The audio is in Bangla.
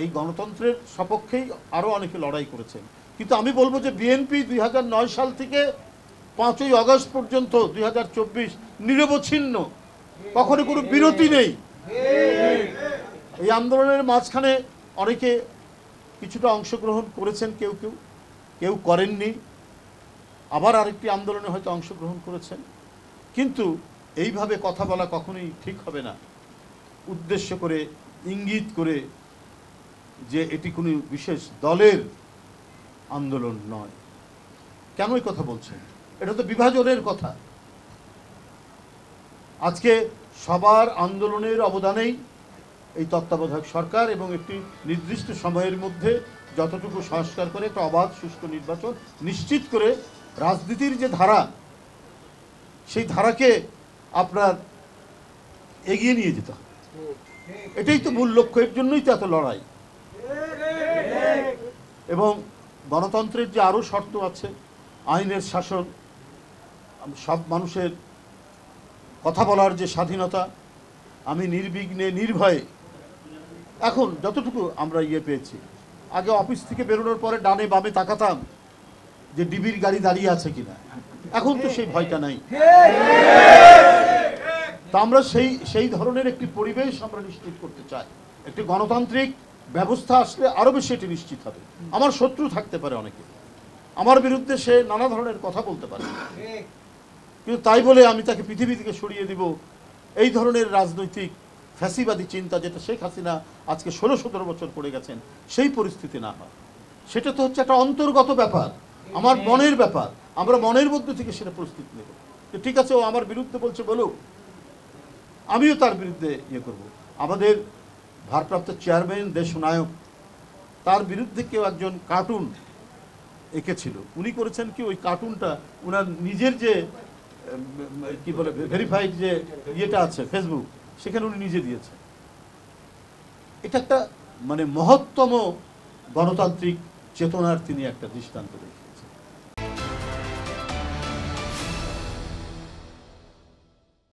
এই গণতন্ত্রের সপক্ষেই আরও অনেকে লড়াই করেছেন কিন্তু আমি বলবো যে বিএনপি দুই সাল থেকে পাঁচই অগস্ট পর্যন্ত দুই হাজার চব্বিশ নিরবচ্ছিন্ন কখনো কোনো বিরতি নেই এই আন্দোলনের মাঝখানে অনেকে কিছুটা অংশগ্রহণ করেছেন কেউ কেউ কেউ করেননি আবার আরেকটি আন্দোলনে হয়তো অংশগ্রহণ করেছেন কিন্তু এইভাবে কথা বলা কখনোই ঠিক হবে না উদ্দেশ্য করে ইঙ্গিত করে যে এটি কোনো বিশেষ দলের আন্দোলন নয় কেন এই কথা বলছেন এটা তো বিভাজনের কথা আজকে সবার আন্দোলনের অবদানেই এই তত্ত্বাবধায়ক সরকার এবং একটি নির্দিষ্ট সময়ের মধ্যে যতটুকু সংস্কার করে একটা অবাধ সুষ্ঠু নির্বাচন নিশ্চিত করে রাজনীতির যে ধারা সেই ধারাকে আপনার এগিয়ে নিয়ে যেতে হবে এটাই তো মূল লক্ষ্য এর জন্যই তো এত লড়াই এবং গণতন্ত্রের যে আরও শর্ত আছে আইনের শাসন সব মানুষের কথা বলার যে স্বাধীনতা আমি নির্বিঘ্নে নির্ভয়ে এখন যতটুকু আমরা ইয়ে পেয়েছি আগে অফিস থেকে বেরোনোর পরে ডানে বামে তাকাতাম যে ডিবির গাড়ি দাঁড়িয়ে আছে কিনা এখন তো সেই ভয়টা নাই তা আমরা সেই সেই ধরনের একটি পরিবেশ আমরা নিশ্চিত করতে চাই একটি গণতান্ত্রিক ব্যবস্থা আসলে আরও বেশি এটি নিশ্চিত হবে আমার শত্রু থাকতে পারে অনেকে আমার বিরুদ্ধে সে নানা ধরনের কথা বলতে পারে কিন্তু তাই বলে আমি তাকে পৃথিবী থেকে সরিয়ে দিব এই ধরনের রাজনৈতিক ফ্যাসিবাদী চিন্তা যেটা শেখ হাসিনা আজকে ষোলো সতেরো বছর পড়ে গেছেন সেই পরিস্থিতি না হয় সেটা তো হচ্ছে একটা অন্তর্গত ব্যাপার আমার মনের ব্যাপার আমরা মনের মধ্যে থেকে সেটা প্রস্তুতি নেব ঠিক আছে ও আমার বিরুদ্ধে বলছে বলো আমিও তার বিরুদ্ধে ইয়ে করব আমাদের ভারপ্রাপ্ত চেয়ারম্যান দেশনায়ক তার বিরুদ্ধে কেউ একজন কার্টুন এঁকেছিল উনি করেছেন কি ওই কার্টুনটা ওনার নিজের যে কি বলে ভেরিফাইড যে ইয়েটা আছে ফেসবুক সেখানে উনি নিজে দিয়েছেন এটা একটা মানে মহত্তম গণতান্ত্রিক চেতনার তিনি একটা দৃষ্টান্ত রয়েছে